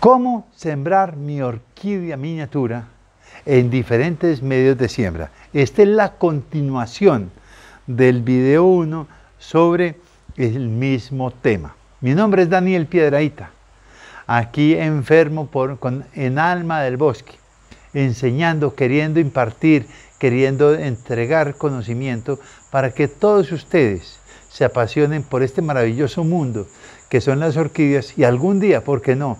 ¿Cómo sembrar mi orquídea miniatura en diferentes medios de siembra? Esta es la continuación del video 1 sobre el mismo tema. Mi nombre es Daniel Piedraíta, aquí enfermo por, en alma del bosque, enseñando, queriendo impartir, queriendo entregar conocimiento para que todos ustedes se apasionen por este maravilloso mundo que son las orquídeas y algún día, ¿por qué no?,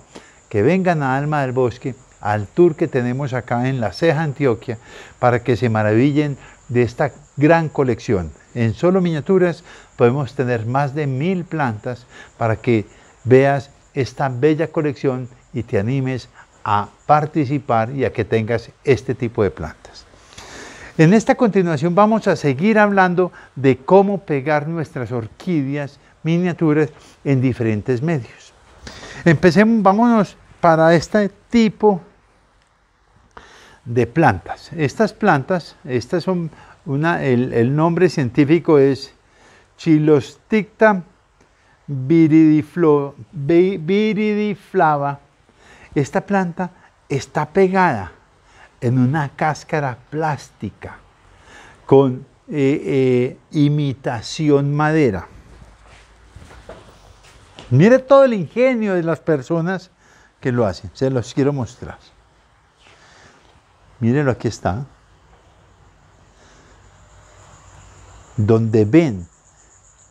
que vengan a Alma del Bosque, al tour que tenemos acá en La Ceja, Antioquia, para que se maravillen de esta gran colección. En solo miniaturas podemos tener más de mil plantas para que veas esta bella colección y te animes a participar y a que tengas este tipo de plantas. En esta continuación vamos a seguir hablando de cómo pegar nuestras orquídeas miniaturas en diferentes medios. Empecemos, vámonos para este tipo de plantas. Estas plantas, estas son una, el, nombre científico es Chilosticta viridiflava. Esta planta está pegada en una cáscara plástica con eh, eh, imitación madera. Mire todo el ingenio de las personas que lo hacen. Se los quiero mostrar. Mírenlo, aquí está. Donde ven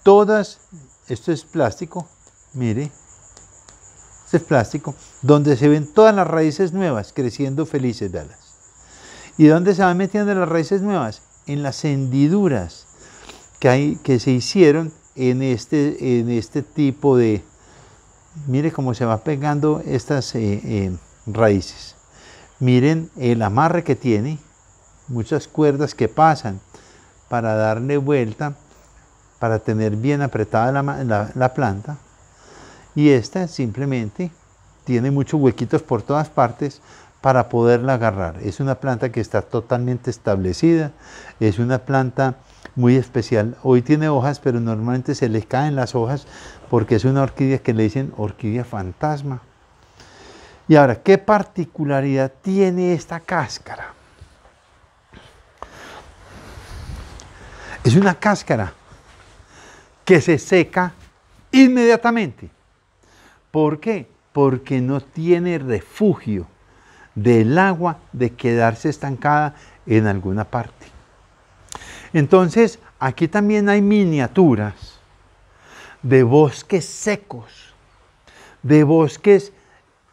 todas, esto es plástico, mire, esto es plástico, donde se ven todas las raíces nuevas creciendo felices, de alas. ¿Y dónde se van metiendo las raíces nuevas? En las hendiduras que, hay, que se hicieron en este, en este tipo de, mire cómo se va pegando estas eh, eh, raíces. Miren el amarre que tiene, muchas cuerdas que pasan para darle vuelta, para tener bien apretada la, planta. Y esta simplemente tiene muchos huequitos por todas partes para poderla agarrar. Es una planta que está totalmente establecida, es una planta muy especial. Hoy tiene hojas, pero normalmente se les caen las hojas porque es una orquídea que le dicen orquídea fantasma. Y ahora, ¿qué particularidad tiene esta cáscara? Es una cáscara que se seca inmediatamente. ¿Por qué? Porque no tiene refugio del agua de quedarse estancada en alguna parte. Entonces, aquí también hay miniaturas de bosques secos, de bosques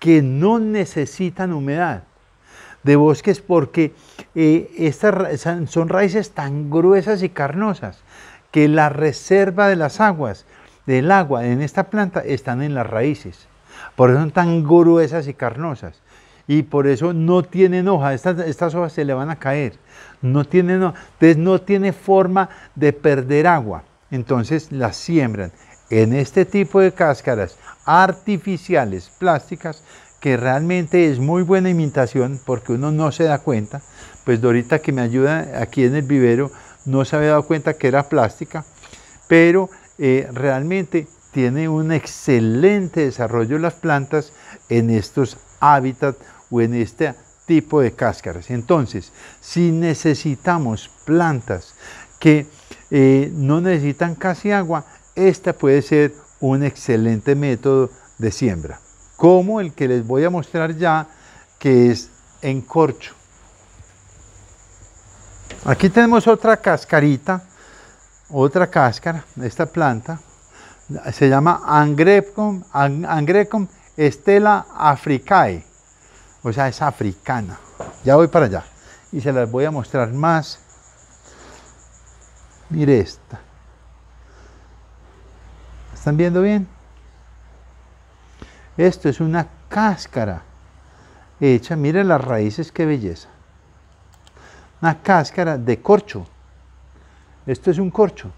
que no necesitan humedad, de bosques porque eh, estas son raíces tan gruesas y carnosas que la reserva de las aguas, del agua en esta planta están en las raíces. Por eso son tan gruesas y carnosas. Y por eso no tienen hoja. Estas, hojas se le van a caer. No tienen Entonces no tiene forma de perder agua. Entonces las siembran en este tipo de cáscaras artificiales, plásticas, que realmente es muy buena imitación porque uno no se da cuenta, pues Dorita que me ayuda aquí en el vivero no se había dado cuenta que era plástica, pero eh, realmente tiene un excelente desarrollo las plantas en estos hábitats o en este tipo de cáscaras. Entonces, si necesitamos plantas que eh, no necesitan casi agua, esta puede ser un excelente método de siembra, como el que les voy a mostrar ya, que es en corcho. Aquí tenemos otra cascarita, otra cáscara, esta planta, se llama Angrecom Angrecum africae, o sea, es africana. Ya voy para allá y se las voy a mostrar más. Mire esta. ¿Están viendo bien? Esto es una cáscara hecha, miren las raíces, qué belleza. Una cáscara de corcho. Esto es un corcho.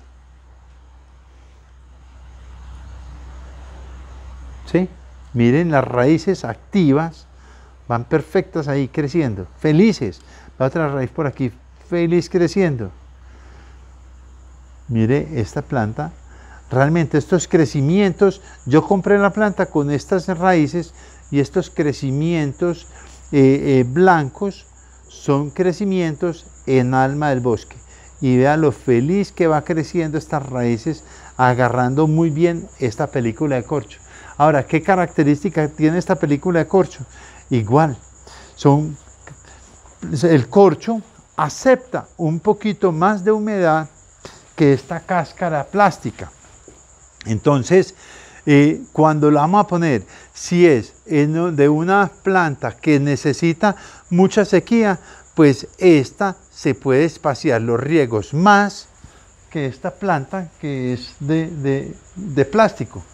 ¿Sí? Miren las raíces activas, van perfectas ahí creciendo, felices. La otra raíz por aquí, feliz creciendo. Mire esta planta Realmente estos crecimientos, yo compré la planta con estas raíces y estos crecimientos eh, eh, blancos son crecimientos en alma del bosque. Y vea lo feliz que va creciendo estas raíces agarrando muy bien esta película de corcho. Ahora, ¿qué característica tiene esta película de corcho? Igual, son, el corcho acepta un poquito más de humedad que esta cáscara plástica. Entonces, eh, cuando la vamos a poner, si es de una planta que necesita mucha sequía, pues esta se puede espaciar los riegos más que esta planta que es de, plástico,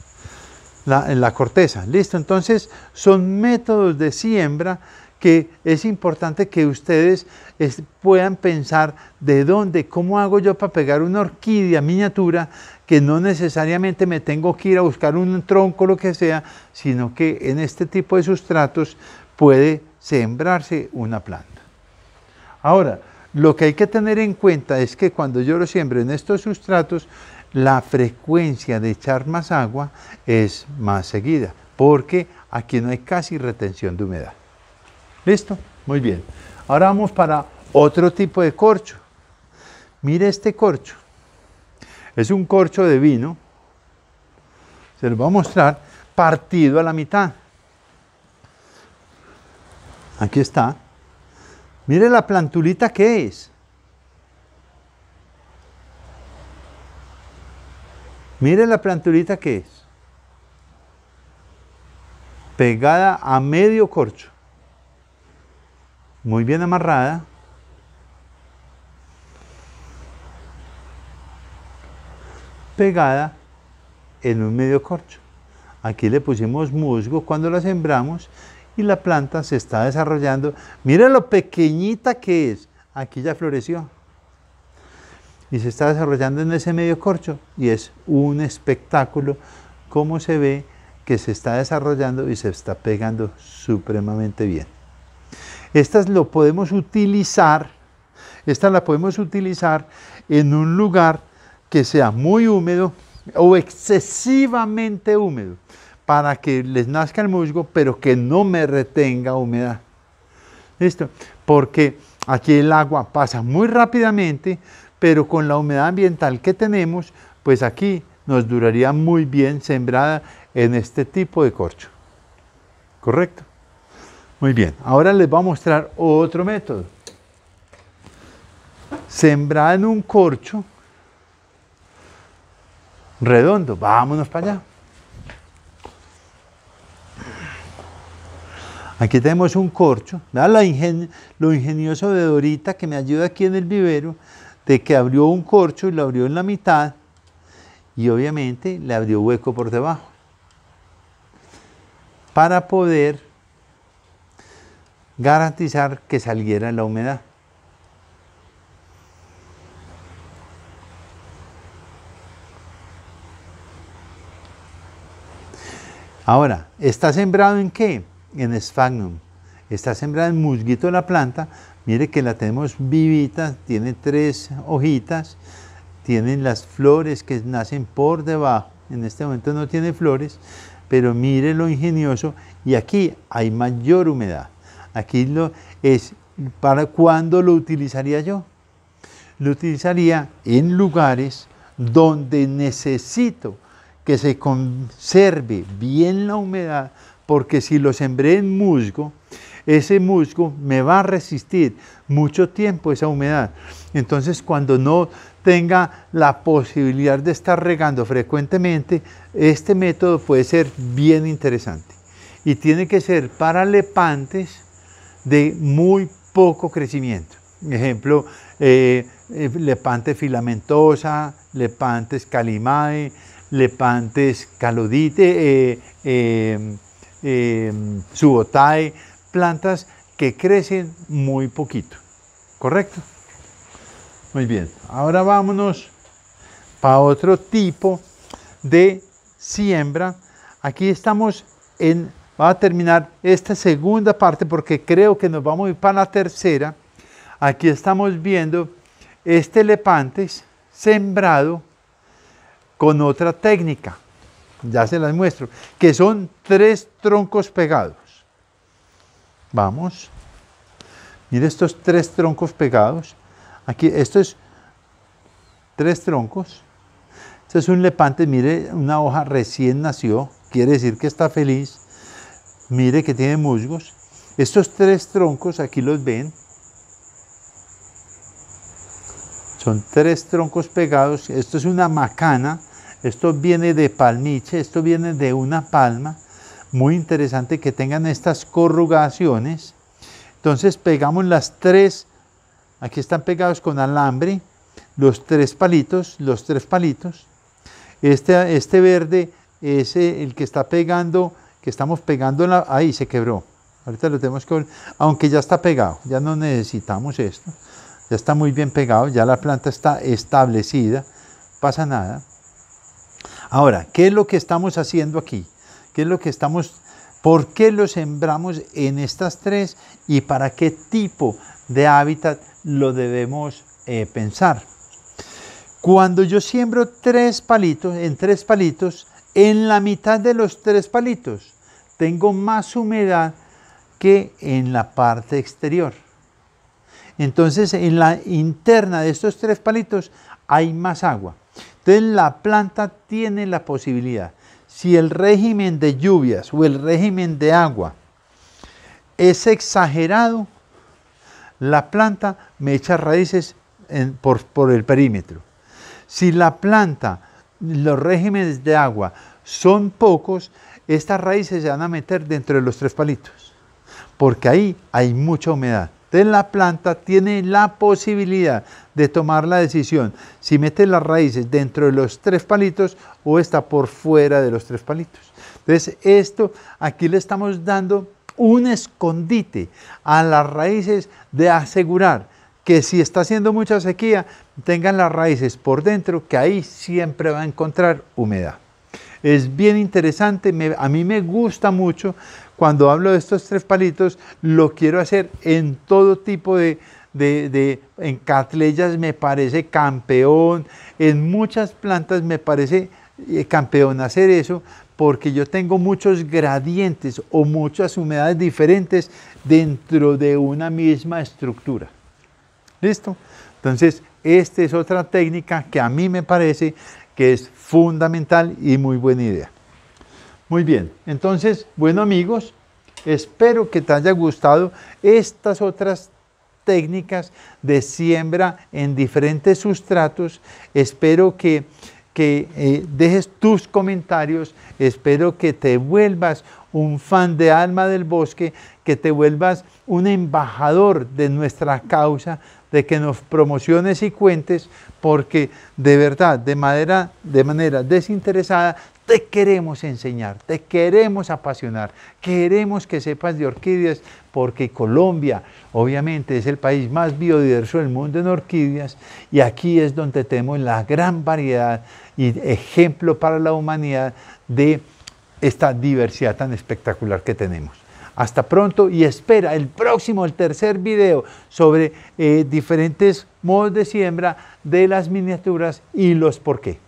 la, en la corteza. Listo, entonces son métodos de siembra que es importante que ustedes puedan pensar de dónde, cómo hago yo para pegar una orquídea miniatura que no necesariamente me tengo que ir a buscar un tronco, lo que sea, sino que en este tipo de sustratos puede sembrarse una planta. Ahora, lo que hay que tener en cuenta es que cuando yo lo siembro en estos sustratos, la frecuencia de echar más agua es más seguida, porque aquí no hay casi retención de humedad. ¿Listo? Muy bien. Ahora vamos para otro tipo de corcho. Mire este corcho. Es un corcho de vino, se lo voy a mostrar, partido a la mitad. Aquí está. Mire la plantulita que es. Mire la plantulita que es. Pegada a medio corcho. Muy bien amarrada. pegada en un medio corcho. Aquí le pusimos musgo cuando la sembramos y la planta se está desarrollando. Mira lo pequeñita que es. Aquí ya floreció. Y se está desarrollando en ese medio corcho. Y es un espectáculo cómo se ve que se está desarrollando y se está pegando supremamente bien. Estas lo podemos utilizar, esta la podemos utilizar en un lugar que sea muy húmedo o excesivamente húmedo para que les nazca el musgo, pero que no me retenga humedad. ¿Listo? Porque aquí el agua pasa muy rápidamente, pero con la humedad ambiental que tenemos, pues aquí nos duraría muy bien sembrada en este tipo de corcho. ¿Correcto? Muy bien, ahora les voy a mostrar otro método. Sembrada en un corcho, redondo, vámonos para allá. Aquí tenemos un corcho, lo ingenioso de Dorita que me ayuda aquí en el vivero, de que abrió un corcho y lo abrió en la mitad y obviamente le abrió hueco por debajo para poder garantizar que saliera la humedad. Ahora, ¿está sembrado en qué? En sphagnum. Está sembrado en musguito de la planta. Mire que la tenemos vivita, tiene tres hojitas, tienen las flores que nacen por debajo. En este momento no tiene flores, pero mire lo ingenioso. Y aquí hay mayor humedad. Aquí lo es para cuándo lo utilizaría yo. Lo utilizaría en lugares donde necesito que se conserve bien la humedad, porque si lo sembré en musgo, ese musgo me va a resistir mucho tiempo esa humedad. Entonces, cuando no tenga la posibilidad de estar regando frecuentemente, este método puede ser bien interesante. Y tiene que ser para lepantes de muy poco crecimiento. Ejemplo, eh, eh, lepante filamentosa, lepantes calimae, Lepantes, Calodite, eh, em, em, plantas que crecen muy poquito. ¿Correcto? Muy bien. Ahora vámonos para otro tipo de siembra. Aquí estamos en... Va a terminar esta segunda parte porque creo que nos vamos a ir para la tercera. Aquí estamos viendo este lepantes sembrado con otra técnica, ya se las muestro, que son tres troncos pegados. Vamos. Mire estos tres troncos pegados. Aquí, estos tres troncos. Este es un lepante, mire, una hoja recién nació, quiere decir que está feliz. Mire que tiene musgos. Estos tres troncos, aquí los ven, Son tres troncos pegados. Esto es una macana. Esto viene de palmiche. Esto viene de una palma. Muy interesante que tengan estas corrugaciones. Entonces pegamos las tres. Aquí están pegados con alambre. Los tres palitos. Los tres palitos. Este, este verde es el que está pegando, que estamos pegando. ahí se quebró. Ahorita lo tenemos que... Aunque ya está pegado. Ya no necesitamos esto ya está muy bien pegado, ya la planta está establecida, pasa nada. Ahora, ¿qué es lo que estamos haciendo aquí? ¿Qué es lo que estamos, por qué lo sembramos en estas tres y para qué tipo de hábitat lo debemos eh, pensar? Cuando yo siembro tres palitos, en tres palitos, en la mitad de los tres palitos tengo más humedad que en la parte exterior. Entonces en la interna de estos tres palitos hay más agua. Entonces la planta tiene la posibilidad. Si el régimen de lluvias o el régimen de agua es exagerado, la planta me echa raíces por, por el perímetro. Si la planta, los regímenes de agua son pocos, estas raíces se van a meter dentro de los tres palitos, porque ahí hay mucha humedad. Entonces la planta tiene la posibilidad de tomar la decisión si mete las raíces dentro de los tres palitos o está por fuera de los tres palitos. Entonces esto aquí le estamos dando un escondite a las raíces de asegurar que si está haciendo mucha sequía, tengan las raíces por dentro, que ahí siempre va a encontrar humedad. Es bien interesante, a mí me gusta mucho. Cuando hablo de estos tres palitos, lo quiero hacer en todo tipo de, de, en catleyas me parece campeón, en muchas plantas me parece eh, campeón hacer eso, porque yo tengo muchos gradientes o muchas humedades diferentes dentro de una misma estructura. ¿Listo? Entonces, esta es otra técnica que a mí me parece que es fundamental y muy buena idea. Muy bien, entonces, bueno amigos, espero que te haya gustado estas otras técnicas de siembra en diferentes sustratos. Espero que, eh, dejes tus comentarios, espero que te vuelvas un fan de Alma del Bosque, que te vuelvas un embajador de nuestra causa, de que nos promociones y cuentes, porque de verdad, de manera, de manera desinteresada, te queremos enseñar, te queremos apasionar, queremos que sepas de orquídeas, porque Colombia obviamente es el país más biodiverso del mundo en orquídeas y aquí es donde tenemos la gran variedad y ejemplo para la humanidad de esta diversidad tan espectacular que tenemos. Hasta pronto y espera el próximo, el tercer video sobre eh, diferentes modos de siembra de las miniaturas y los por qué.